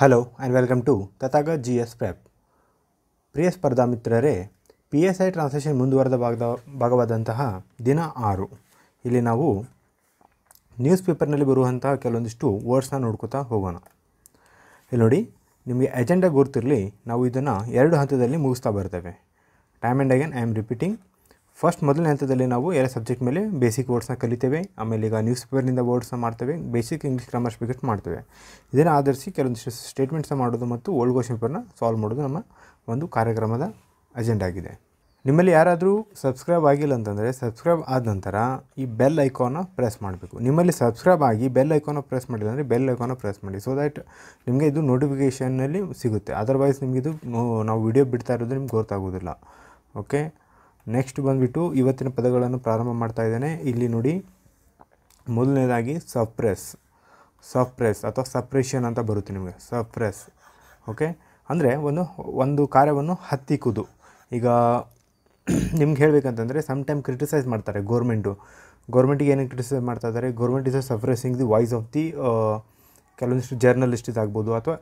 hello and welcome to Tathagata G S prep ಪ್ರಿಯ ಸ್ಪರ್ಧಾ ಮಿತ್ರರೇ ಪಿ ಎಸ್ ಐ ಟ್ರಾನ್ಸಾಕ್ಷನ್ ಮುಂದುವರೆದ ಭಾಗದ ಭಾಗವಾದಂತಹ ದಿನ ಆರು ಇಲ್ಲಿ ನಾವು ನ್ಯೂಸ್ ಪೇಪರ್ನಲ್ಲಿ ಬರುವಂತಹ ಕೆಲವೊಂದಿಷ್ಟು ವರ್ಡ್ಸ್ನ ನೋಡ್ಕೋತಾ ಹೋಗೋಣ ಇಲ್ಲಿ ನೋಡಿ ನಿಮಗೆ ಎಜೆಂಡಾ ಗೊತ್ತಿರಲಿ ನಾವು ಇದನ್ನು ಎರಡು ಹಂತದಲ್ಲಿ ಮುಗಿಸ್ತಾ ಬರ್ತೇವೆ time and again I am repeating first ಮೊದಲನೇ ಹಂತದಲ್ಲಿ ನಾವು ಎಲ್ಲ ಸಬ್ಜೆಕ್ಟ್ ಮೇಲೆ ಬೇಸಿಕ್ ವರ್ಡ್ಸ್ನ ಕಲಿತೇವೆ ಆಮೇಲೆ ಈಗ ನ್ಯೂಸ್ ಪೇಪರ್ನಿಂದ ವರ್ಡ್ಸ್ನ ಮಾಡ್ತೇವೆ ಬೇಸಿಕ್ ಇಂಗ್ಲೀಷ್ ಗ್ರಾಮರ್ ಸ್ಪೀಕೆಟ್ ಮಾಡ್ತೇವೆ ಇದನ್ನು ಆಧರಿಸಿ ಕೆಲವೊಂದಿಷ್ಟು ಸ್ಟೇಟ್ಮೆಂಟ್ಸ್ನ ಮಾಡೋದು ಮತ್ತು ಓಲ್ಡ್ ಕ್ವಶನ್ ಪೇಪರ್ನ ಸಾಲ್ವ್ ಮಾಡೋದು ನಮ್ಮ ಒಂದು ಕಾರ್ಯಕ್ರಮದ ಅಜೆಂಡಾ ಆಗಿದೆ ನಿಮ್ಮಲ್ಲಿ ಯಾರಾದರೂ ಸಬ್ಸ್ಕ್ರೈಬ್ ಆಗಿಲ್ಲ ಅಂತಂದರೆ ಸಬ್ಸ್ಕ್ರೈಬ್ ಆದ ನಂತರ ಈ ಬೆಲ್ ಐಕಾನ್ನ ಪ್ರೆಸ್ ಮಾಡಬೇಕು ನಿಮ್ಮಲ್ಲಿ ಸಬ್ಸ್ಕ್ರೈಬ್ ಆಗಿ ಬೆಲ್ ಐಕಾನ ಪ್ರೆಸ್ ಮಾಡಿಲ್ಲ ಅಂದರೆ ಬೆಲ್ ಐಕಾನ ಪ್ರೆಸ್ ಮಾಡಿ ಸೊ ದ್ಯಾಟ್ ನಿಮಗೆ ಇದು ನೋಟಿಫಿಕೇಷನಲ್ಲಿ ಸಿಗುತ್ತೆ ಅದರ್ವೈಸ್ ನಿಮಗಿದು ನಾವು ವಿಡಿಯೋ ಬಿಡ್ತಾ ಇರೋದು ನಿಮ್ಗೆ ಗೊತ್ತಾಗೋದಿಲ್ಲ ಓಕೆ ನೆಕ್ಸ್ಟ್ ಬಂದುಬಿಟ್ಟು ಇವತ್ತಿನ ಪದಗಳನ್ನು ಪ್ರಾರಂಭ ಮಾಡ್ತಾ ಇದ್ದೇನೆ ಇಲ್ಲಿ ನೋಡಿ ಮೊದಲನೇದಾಗಿ ಸಪ್ರೆಸ್ ಸಪ್ರೆಸ್ ಅಥವಾ ಸಪ್ರೆಷನ್ ಅಂತ ಬರುತ್ತೆ ನಿಮಗೆ ಸಪ್ರೆಸ್ ಓಕೆ ಅಂದರೆ ಒಂದು ಒಂದು ಕಾರ್ಯವನ್ನು ಹತ್ತಿಕ್ಕುದು ಈಗ ನಿಮ್ಗೆ ಹೇಳಬೇಕಂತಂದರೆ ಟೈಮ್ ಕ್ರಿಟಿಸೈಸ್ ಮಾಡ್ತಾರೆ ಗೌರ್ಮೆಂಟು ಗೌರ್ಮೆಂಟಿಗೆ ಏನು ಕ್ರಿಟಿಸೈಸ್ ಮಾಡ್ತಾ ಇದ್ದಾರೆ government is a suppressing the voice of the ಕೆಲವೊಂದಿಷ್ಟು ಜರ್ನಲಿಸ್ಟ್ ಇದಾಗ್ಬೋದು ಅಥವಾ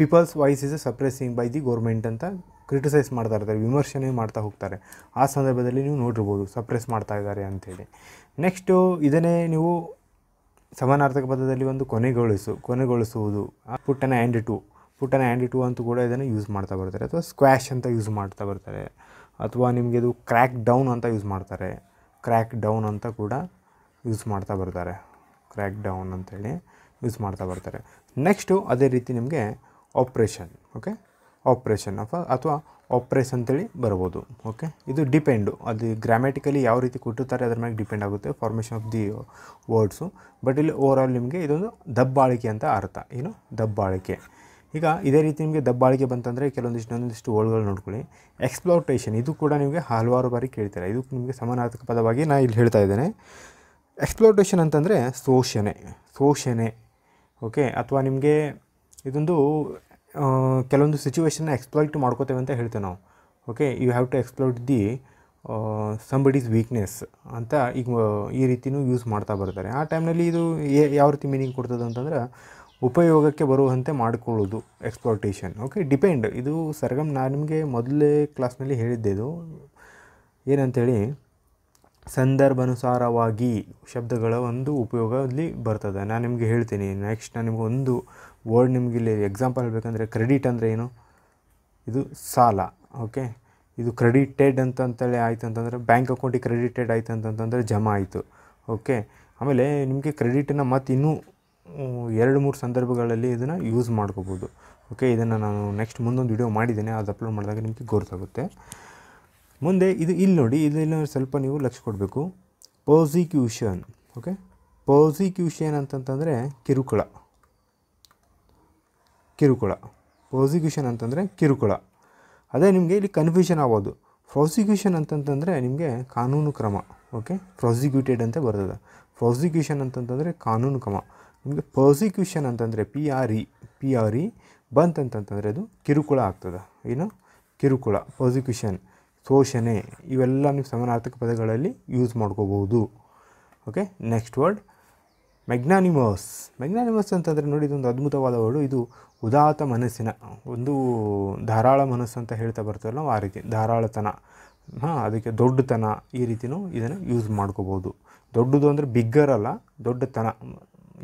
people's voice is suppressing by the government ಅಂತ ಕ್ರಿಟಿಸೈಸ್ ಮಾಡ್ತಾ ಇರ್ತಾರೆ ವಿಮರ್ಶನೆ ಮಾಡ್ತಾ ಹೋಗ್ತಾರೆ ಆ ಸಂದರ್ಭದಲ್ಲಿ ನೀವು ನೋಡಿರ್ಬೋದು ಸಪ್ರೆಸ್ ಮಾಡ್ತಾ ಇದ್ದಾರೆ ಅಂಥೇಳಿ ನೆಕ್ಸ್ಟು ಇದನ್ನೇ ನೀವು ಸಮಾನಾರ್ಥಕ ಪದದಲ್ಲಿ ಒಂದು ಕೊನೆಗೊಳಿಸು ಕೊನೆಗೊಳಿಸುವುದು put an end to put an end to ಅಂತೂ ಕೂಡ ಇದನ್ನು ಯೂಸ್ ಮಾಡ್ತಾ ಬರ್ತಾರೆ ಅಥವಾ ಸ್ಕ್ವ್ಯಾಶ್ ಅಂತ ಯೂಸ್ ಮಾಡ್ತಾ ಬರ್ತಾರೆ ಅಥವಾ ನಿಮಗೆ ಇದು ಕ್ರ್ಯಾಕ್ ಡೌನ್ ಅಂತ ಯೂಸ್ ಮಾಡ್ತಾರೆ ಕ್ರ್ಯಾಕ್ ಡೌನ್ ಅಂತ ಕೂಡ ಯೂಸ್ ಮಾಡ್ತಾ ಬರ್ತಾರೆ ಕ್ರ್ಯಾಕ್ ಡೌನ್ ಅಂತೇಳಿ ಯೂಸ್ ಮಾಡ್ತಾ ಬರ್ತಾರೆ ನೆಕ್ಸ್ಟು ಅದೇ ರೀತಿ ನಿಮಗೆ ಆಪ್ರೇಷನ್ ಓಕೆ ಆಪ್ರೇಷನ್ ಅಥವಾ ಆಪ್ರೇಸ್ ಅಂತೇಳಿ ಬರ್ಬೋದು ಓಕೆ ಇದು ಡಿಪೆಂಡು ಅದು ಗ್ರಾಮ್ಯಾಟಿಕಲಿ ಯಾವ ರೀತಿ ಕೊಟ್ಟಿರ್ತಾರೆ ಅದ್ರ ಮೇಲೆ ಡಿಪೆಂಡ್ ಆಗುತ್ತೆ formation of the words but ಇಲ್ಲಿ ಓವರ್ ಆಲ್ ನಿಮಗೆ ಇದೊಂದು ದಬ್ಬಾಳಿಕೆ ಅಂತ ಅರ್ಥ ಏನು ದಬ್ಬಾಳಿಕೆ ಈಗ ಇದೇ ರೀತಿ ನಿಮಗೆ ದಬ್ಬಾಳಿಕೆ ಬಂತಂದರೆ ಕೆಲವೊಂದಿಷ್ಟು ಒಂದಿಷ್ಟು ವರ್ಡ್ಗಳು ನೋಡ್ಕೊಳ್ಳಿ ಎಕ್ಸ್ಪ್ಲೋಟೇಷನ್ ಇದು ಕೂಡ ನಿಮಗೆ ಹಲವಾರು ಬಾರಿ ಕೇಳ್ತಾರೆ ಇದು ನಿಮಗೆ ಸಮಾನಾರ್ಥಕ ಪದವಾಗಿ ನಾನು ಇಲ್ಲಿ ಹೇಳ್ತಾ ಇದ್ದೇನೆ ಎಕ್ಸ್ಪ್ಲೋಟೇಷನ್ ಅಂತಂದರೆ ಶೋಷಣೆ ಶೋಷಣೆ ಓಕೆ ಅಥವಾ ನಿಮಗೆ ಇದೊಂದು ಕೆಲವೊಂದು ಸಿಚುವೇಶನ್ನ ಎಕ್ಸ್ಪ್ಲೋಯ್ಟ್ ಮಾಡ್ಕೋತೇವೆ ಅಂತ ಹೇಳ್ತೇವೆ ನಾವು okay you have to exploit the somebody's weakness ಅಂತ ಈಗ ಈ ರೀತಿಯೂ ಯೂಸ್ ಮಾಡ್ತಾ ಬರ್ತಾರೆ ಆ ಟೈಮ್ನಲ್ಲಿ ಇದು ಯಾವ ರೀತಿ ಮೀನಿಂಗ್ ಕೊಡ್ತದೆ ಅಂತಂದ್ರೆ ಉಪಯೋಗಕ್ಕೆ ಬರುವಂತೆ ಮಾಡಿಕೊಳ್ಳೋದು ಎಕ್ಸ್ಪ್ಲೋಟೇಷನ್ ಓಕೆ ಡಿಪೆಂಡ್ ಇದು ಸರ್ಗಮ್ ನಾನು ನಿಮಗೆ ಮೊದಲೇ ಕ್ಲಾಸ್ನಲ್ಲಿ ಹೇಳಿದ್ದೆ ಇದು ಏನಂಥೇಳಿ ಸಂದರ್ಭಾನುಸಾರವಾಗಿ ಶಬ್ದಗಳ ಒಂದು ಉಪಯೋಗ ಅಲ್ಲಿ ಬರ್ತದೆ ನಾನು ನಿಮಗೆ ಹೇಳ್ತೀನಿ ನೆಕ್ಸ್ಟ್ ನಾನು ನಿಮಗೆ ಒಂದು ವರ್ಡ್ ನಿಮಗೆ ಇಲ್ಲಿ ಎಕ್ಸಾಂಪಲ್ ಹೇಳಬೇಕಂದ್ರೆ ಕ್ರೆಡಿಟ್ ಅಂದರೆ ಏನು ಇದು ಸಾಲ ಓಕೆ ಇದು ಕ್ರೆಡಿಟೆಡ್ ಅಂತಂತೇಳಿ ಅಂತೇಳಿ ಆಯಿತು ಅಂತಂದರೆ ಬ್ಯಾಂಕ್ ಅಕೌಂಟಿಗೆ ಕ್ರೆಡಿಟೆಡ್ ಆಯಿತು ಅಂತಂತಂದರೆ ಜಮಾ ಆಯಿತು ಓಕೆ ಆಮೇಲೆ ನಿಮಗೆ ಕ್ರೆಡಿಟನ್ನು ಮತ್ತು ಇನ್ನೂ ಎರಡು ಮೂರು ಸಂದರ್ಭಗಳಲ್ಲಿ ಇದನ್ನು ಯೂಸ್ ಮಾಡ್ಕೋಬೋದು ಓಕೆ ಇದನ್ನು ನಾನು ನೆಕ್ಸ್ಟ್ ಮುಂದೊಂದು ವಿಡಿಯೋ ಮಾಡಿದ್ದೇನೆ ಅದು ಅಪ್ಲೋಡ್ ಮಾಡಿದಾಗ ನಿಮಗೆ ಗೊತ್ತಾಗುತ್ತೆ ಮುಂದೆ ಇದು ಇಲ್ಲಿ ನೋಡಿ ಇದನ್ನು ಸ್ವಲ್ಪ ನೀವು ಲಕ್ಷ ಕೊಡಬೇಕು ಪೊಸಿಕ್ಯೂಷನ್ ಓಕೆ ಪೊಸಿಕ್ಯೂಷನ್ ಅಂತಂತಂದರೆ ಕಿರುಕುಳ ಕಿರುಕುಳ ಪ್ರಾಸಿಕ್ಯೂಷನ್ ಅಂತಂದರೆ ಕಿರುಕುಳ ಅದೇ ನಿಮಗೆ ಇಲ್ಲಿ ಕನ್ಫ್ಯೂಷನ್ ಆಗೋದು ಪ್ರಾಸಿಕ್ಯೂಷನ್ ಅಂತಂತಂದರೆ ನಿಮಗೆ ಕಾನೂನು ಕ್ರಮ ಓಕೆ ಪ್ರಾಸಿಕ್ಯೂಟೆಡ್ ಅಂತ ಬರ್ತದೆ ಪ್ರಾಸಿಕ್ಯೂಷನ್ ಅಂತಂತಂದರೆ ಕಾನೂನು ಕ್ರಮ ನಿಮಗೆ ಪ್ರಾಸಿಕ್ಯೂಷನ್ ಅಂತಂದರೆ P R E e, P R E e ಬಂತಂತಂತಂದರೆ ಅದು ಕಿರುಕುಳ ಆಗ್ತದೆ ಏನು ಕಿರುಕುಳ ಪ್ರಾಸಿಕ್ಯೂಷನ್ ಶೋಷಣೆ ಇವೆಲ್ಲ ನೀವು ಸಮಾನಾರ್ಥಕ ಪದಗಳಲ್ಲಿ ಯೂಸ್ ಮಾಡ್ಕೋಬೋದು okay next word magnanimous magnanimous ಅಂತಂದರೆ ನೋಡಿ ಇದೊಂದು ಅದ್ಭುತವಾದ ವರ್ಡು ಇದು ಉದಾತ ಮನಸ್ಸಿನ ಒಂದು ಧಾರಾಳ ಮನಸ್ಸು ಅಂತ ಹೇಳ್ತಾ ಬರ್ತೀವಲ್ಲ ನಾವು ಆ ರೀತಿ ಧಾರಾಳತನ ಹಾಂ ಅದಕ್ಕೆ ದೊಡ್ಡತನ ಈ ರೀತಿನೂ ಇದನ್ನು ಯೂಸ್ ಮಾಡ್ಕೋಬೋದು ದೊಡ್ಡದು ಅಂದರೆ ಬಿಗ್ಗರ್ ಅಲ್ಲ ದೊಡ್ಡತನ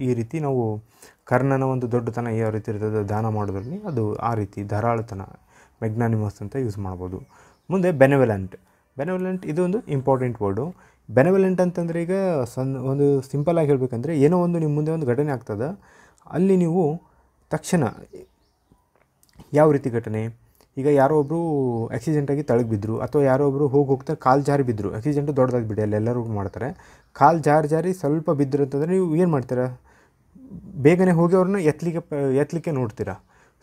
ಈ ರೀತಿ ನಾವು ಕರ್ಣನ ಒಂದು ದೊಡ್ಡತನ ಯಾವ ರೀತಿ ಇರ್ತದೆ ದಾನ ಮಾಡೋದ್ರಲ್ಲಿ ಅದು ಆ ರೀತಿ ಧಾರಾಳತನ ಮೆಗ್ನಾನಿಮಸ್ ಅಂತ ಯೂಸ್ ಮಾಡ್ಬೋದು ಮುಂದೆ ಬೆನೆವೆಲೆಂಟ್ ಬೆನೆವೆಲೆಂಟ್ ಇದೊಂದು ಇಂಪಾರ್ಟೆಂಟ್ ವರ್ಡು ಬೆನವೆಲೆಂಟ್ ಅಂತಂದರೆ ಈಗ ಸನ್ ಒಂದು ಸಿಂಪಲಾಗಿ ಹೇಳಬೇಕಂದ್ರೆ ಏನೋ ಒಂದು ನಿಮ್ಮ ಮುಂದೆ ಒಂದು ಘಟನೆ ಆಗ್ತದೆ ಅಲ್ಲಿ ನೀವು ತಕ್ಷಣ ಯಾವ ರೀತಿ ಘಟನೆ ಈಗ ಯಾರೋ ಒಬ್ಬರು ಆಕ್ಸಿಡೆಂಟಾಗಿ ತಳಗೆ ಬಿದ್ದರು ಅಥವಾ ಯಾರೋ ಒಬ್ಬರು ಹೋಗಿ ಹೋಗ್ತಾ ಕಾಲು ಜಾರಿ ಬಿದ್ದರು ಆಕ್ಸಿಡೆಂಟ್ ದೊಡ್ಡದಾಗಿ ಬಿಡಿ ಅಲ್ಲಿ ಎಲ್ಲರೂ ಮಾಡ್ತಾರೆ ಕಾಲು ಜಾರಿ ಜಾರಿ ಸ್ವಲ್ಪ ಬಿದ್ದರು ಅಂತಂದರೆ ನೀವು ಏನು ಮಾಡ್ತೀರಾ ಬೇಗನೆ ಹೋಗಿ ಅವ್ರನ್ನ ಎತ್ತಲಿಕ್ಕೆ ಎತ್ತಲಿಕ್ಕೆ ನೋಡ್ತೀರಾ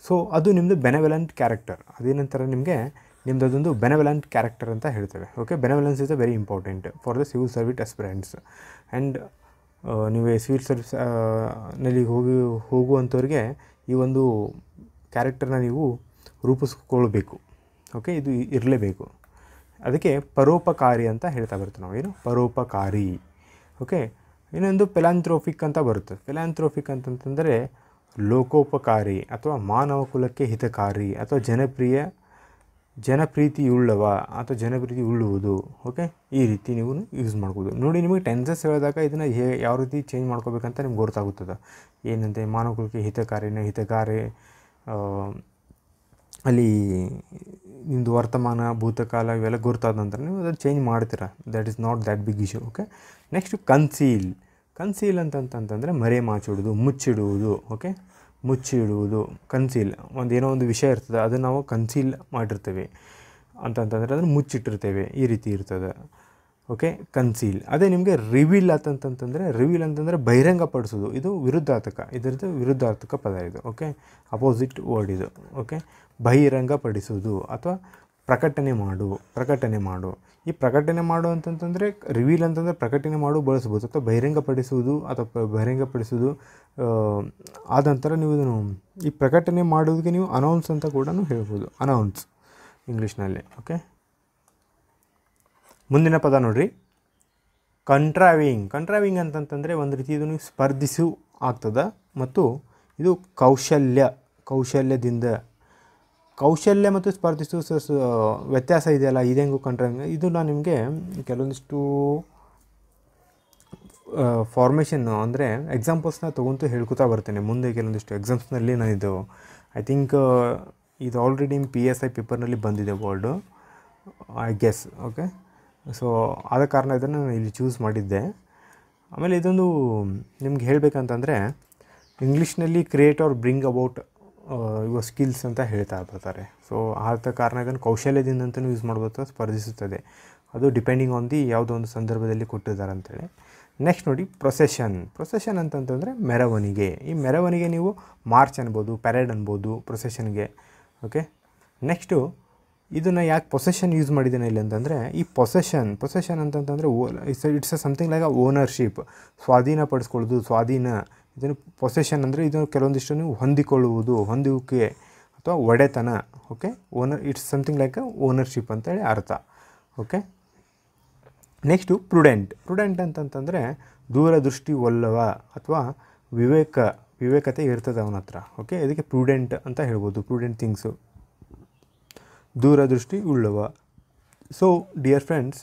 ಸೊ ಅದು ನಿಮ್ಮದು ಬೆನವೆಲೆಂಟ್ ಕ್ಯಾರೆಕ್ಟರ್ ಅದೇನಂತಾರೆ ನಿಮಗೆ ನಿಮ್ದು ಅದೊಂದು ಬೆನವೆಲೆಂಟ್ ಕ್ಯಾರೆಕ್ಟರ್ ಅಂತ ಹೇಳ್ತೇವೆ okay benevolence is a very important for the civil service aspirants and ನೀವು ಸಿವಿಲ್ ಸರ್ವಿಸ್ ನಲ್ಲಿ ಹೋಗಿ ಹೋಗುವಂಥವ್ರಿಗೆ ಈ ಒಂದು ಕ್ಯಾರೆಕ್ಟರ್ನ ನೀವು ರೂಪಿಸ್ಕೊಳ್ಬೇಕು ಓಕೆ ಇದು ಇರಲೇಬೇಕು ಅದಕ್ಕೆ ಪರೋಪಕಾರಿ ಅಂತ ಹೇಳ್ತಾ ಬರ್ತೀವಿ ನಾವು ಏನು ಪರೋಪಕಾರಿ ಓಕೆ ಇನ್ನೊಂದು ಫೆಲಾಂಥ್ರೋಫಿಕ್ ಅಂತ ಬರುತ್ತೆ ಫೆಲಾಂಥ್ರೋಫಿಕ್ ಅಂತಂತಂದರೆ ಲೋಕೋಪಕಾರಿ ಅಥವಾ ಮಾನವ ಕುಲಕ್ಕೆ ಹಿತಕಾರಿ ಅಥವಾ ಜನಪ್ರಿಯ ಉಳ್ಳವ ಅಥವಾ ಜನಪ್ರೀತಿ ಉಳ್ಳುವುದು ಓಕೆ ಈ ರೀತಿ ನೀವು ಯೂಸ್ ಮಾಡ್ಬೋದು ನೋಡಿ ನಿಮಗೆ ಟೆನ್ಸಸ್ ಹೇಳಿದಾಗ ಇದನ್ನು ಹೇ ಯಾವ ರೀತಿ ಚೇಂಜ್ ಮಾಡ್ಕೋಬೇಕಂತ ನಿಮ್ಗೆ ಗೊತ್ತಾಗುತ್ತದೆ ಏನಂತೆ ಮಾನವಕುಲಕ್ಕೆ ಹಿತಕಾರಿನ ಹಿತಕಾರಿ ಅಲ್ಲಿ ನಿಮ್ಮದು ವರ್ತಮಾನ ಭೂತಕಾಲ ಇವೆಲ್ಲ ಗುರುತಾದ ನಂತರ ನೀವು ಅದನ್ನು ಚೇಂಜ್ ಮಾಡ್ತೀರ that is not that big issue okay next conceal conceal ಅಂತಂತಂತಂದರೆ ಮರೆ ಮಾಚಿಡೋದು ಮುಚ್ಚಿಡುವುದು ಓಕೆ ಮುಚ್ಚಿ ಇಡುವುದು ಕನ್ಸೀಲ್ ಒಂದು ಏನೋ ಒಂದು ವಿಷಯ ಇರ್ತದೆ ಅದನ್ನು ನಾವು ಕನ್ಸೀಲ್ ಮಾಡಿರ್ತೇವೆ ಅಂತಂತಂದರೆ ಅದನ್ನು ಮುಚ್ಚಿಟ್ಟಿರ್ತೇವೆ ಈ ರೀತಿ ಇರ್ತದೆ ಓಕೆ ಕನ್ಸೀಲ್ ಅದೇ ನಿಮಗೆ ರಿವೀಲ್ ಅಂತಂತಂದರೆ ರಿವೀಲ್ ಅಂತಂದರೆ ಪಡಿಸೋದು ಇದು ವಿರುದ್ಧಾರ್ಥಕ ಇದರದ್ದು ವಿರುದ್ಧಾರ್ಥಕ ಪದ ಇದು ಓಕೆ ಅಪೋಸಿಟ್ ವರ್ಡ್ ಇದು ಓಕೆ ಬಹಿರಂಗಪಡಿಸೋದು ಅಥವಾ ಪ್ರಕಟಣೆ ಮಾಡು ಪ್ರಕಟಣೆ ಮಾಡು ಈ ಪ್ರಕಟಣೆ ಮಾಡು ಅಂತಂತಂದರೆ ರಿವೀಲ್ ಅಂತಂದರೆ ಪ್ರಕಟಣೆ ಮಾಡು ಬಳಸ್ಬೋದು ಅಥವಾ ಬಹಿರಂಗಪಡಿಸುವುದು ಅಥವಾ ಬಹಿರಂಗಪಡಿಸುವುದು ಆದ ನಂತರ ನೀವು ಇದನ್ನು ಈ ಪ್ರಕಟಣೆ ಮಾಡೋದಕ್ಕೆ ನೀವು ಅನೌನ್ಸ್ ಅಂತ ಕೂಡ ಹೇಳ್ಬೋದು ಅನೌನ್ಸ್ ಇಂಗ್ಲೀಷ್ನಲ್ಲಿ ಓಕೆ ಮುಂದಿನ ಪದ ನೋಡಿರಿ ಕಂಟ್ರಾವಿಂಗ್ ಕಂಟ್ರಾವಿಂಗ್ ಅಂತಂತಂದರೆ ಒಂದು ರೀತಿ ಇದನ್ನು ಸ್ಪರ್ಧಿಸು ಆಗ್ತದೆ ಮತ್ತು ಇದು ಕೌಶಲ್ಯ ಕೌಶಲ್ಯದಿಂದ ಕೌಶಲ್ಯ ಮತ್ತು ಸ್ಪರ್ಧಿಸು ವ್ಯತ್ಯಾಸ ಇದೆಯಲ್ಲ ಇದೆಂಗೂ ಕಂಡ್ರೆ ಇದು ನಾನು ನಿಮಗೆ ಕೆಲವೊಂದಿಷ್ಟು ಫಾರ್ಮೇಷನ್ನು ಅಂದರೆ ಎಕ್ಸಾಂಪಲ್ಸ್ನ ತೊಗೊಂತು ಹೇಳ್ಕೊತಾ ಬರ್ತೇನೆ ಮುಂದೆ ಕೆಲವೊಂದಿಷ್ಟು ಎಕ್ಸಾಮ್ಸ್ನಲ್ಲಿ ನಾನು ಇದು ಐ ಥಿಂಕ್ ಇದು ಆಲ್ರೆಡಿ ನಿಮ್ಮ ಪಿ ಎಸ್ ಐ ಪೇಪರ್ನಲ್ಲಿ ಬಂದಿದೆ word I guess okay so ಆದ ಕಾರಣ ಇದನ್ನು ನಾನು ಇಲ್ಲಿ ಚೂಸ್ ಮಾಡಿದ್ದೆ ಆಮೇಲೆ ಇದೊಂದು ನಿಮ್ಗೆ ಹೇಳಬೇಕಂತಂದರೆ ಇಂಗ್ಲೀಷ್ನಲ್ಲಿ ಕ್ರಿಯೇಟ್ ಆರ್ ಬ್ರಿಂಗ್ ಅಬೌಟ್ ಇವ ಸ್ಕಿಲ್ಸ್ ಅಂತ ಹೇಳ್ತಾ ಬರ್ತಾರೆ ಸೊ ಆದ ಕಾರಣ ಕೌಶಲ್ಯದಿಂದ ಅಂತಲೂ ಯೂಸ್ ಮಾಡ್ಬೋದು ಸ್ಪರ್ಧಿಸುತ್ತದೆ ಅದು ಡಿಪೆಂಡಿಂಗ್ ಆನ್ ದಿ ಯಾವುದೋ ಒಂದು ಸಂದರ್ಭದಲ್ಲಿ ಕೊಟ್ಟಿದ್ದಾರೆ ಅಂತೇಳಿ ನೆಕ್ಸ್ಟ್ ನೋಡಿ ಪ್ರೊಸೆಷನ್ ಪ್ರೊಸೆಷನ್ ಅಂತಂತಂದರೆ ಮೆರವಣಿಗೆ ಈ ಮೆರವಣಿಗೆ ನೀವು ಮಾರ್ಚ್ ಅನ್ಬೋದು ಪ್ಯಾರೇಡ್ ಅನ್ಬೋದು ಪ್ರೊಸೆಷನ್ಗೆ ಓಕೆ ನೆಕ್ಸ್ಟು ಇದನ್ನು ಯಾಕೆ ಪೊಸೆಷನ್ ಯೂಸ್ ಮಾಡಿದ್ದೇನೆ ಇಲ್ಲ ಅಂತಂದರೆ ಈ ಪೊಸೆಷನ್ ಪೊಸೆಷನ್ ಅಂತಂತಂದರೆ oh it's it's a something like a ownership ಪಡಿಸ್ಕೊಳ್ಳೋದು ಸ್ವಾಧೀನ ಇದನ್ನು ಪೊಸೆಷನ್ ಅಂದರೆ ಇದನ್ನು ಕೆಲವೊಂದಿಷ್ಟು ನೀವು ಹೊಂದಿಕೊಳ್ಳುವುದು ಹೊಂದುವಿಕೆ ಅಥವಾ ಒಡೆತನ okay owner it's something like ownership ಅಂತೇಳಿ ಅರ್ಥ ಓಕೆ ನೆಕ್ಸ್ಟು ಪ್ರುಡೆಂಟ್ ಪ್ರುಡೆಂಟ್ ಅಂತಂತಂದರೆ ದೂರದೃಷ್ಟಿ ಒಲ್ಲವ ಅಥವಾ ವಿವೇಕ ವಿವೇಕತೆ ಇರ್ತದೆ ಅವನ ಹತ್ರ ಓಕೆ ಇದಕ್ಕೆ ಪ್ರುಡೆಂಟ್ ಅಂತ ಹೇಳ್ಬೋದು ಪ್ರುಡೆಂಟ್ ಥಿಂಗ್ಸು ದೂರದೃಷ್ಟಿ ಉಳ್ಳವ ಸೊ ಡಿಯರ್ ಫ್ರೆಂಡ್ಸ್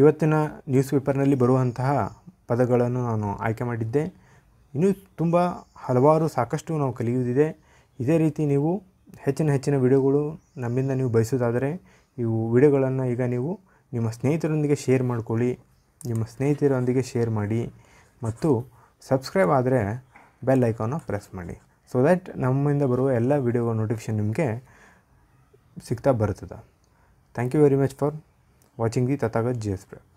ಇವತ್ತಿನ ನ್ಯೂಸ್ ಪೇಪರ್ನಲ್ಲಿ ಬರುವಂತಹ ಪದಗಳನ್ನು ನಾನು ಆಯ್ಕೆ ಮಾಡಿದ್ದೆ ಇನ್ನೂ ತುಂಬ ಹಲವಾರು ಸಾಕಷ್ಟು ನಾವು ಕಲಿಯುವುದಿದೆ ಇದೇ ರೀತಿ ನೀವು ಹೆಚ್ಚಿನ ಹೆಚ್ಚಿನ ವಿಡಿಯೋಗಳು ನಮ್ಮಿಂದ ನೀವು ಬಯಸೋದಾದರೆ ಇವು ವಿಡಿಯೋಗಳನ್ನು ಈಗ ನೀವು ನಿಮ್ಮ ಸ್ನೇಹಿತರೊಂದಿಗೆ ಶೇರ್ ಮಾಡ್ಕೊಳ್ಳಿ ನಿಮ್ಮ ಸ್ನೇಹಿತರೊಂದಿಗೆ ಶೇರ್ ಮಾಡಿ ಮತ್ತು ಸಬ್ಸ್ಕ್ರೈಬ್ ಆದರೆ ಬೆಲ್ ಐಕಾನ ಪ್ರೆಸ್ ಮಾಡಿ ಸೊ ದ್ಯಾಟ್ ನಮ್ಮಿಂದ ಬರುವ ಎಲ್ಲ ವಿಡಿಯೋ ನೋಟಿಫಿಕೇಷನ್ ನಿಮಗೆ ಸಿಗ್ತಾ ಬರ್ತದೆ thank you very much for watching the Tathagata S Prem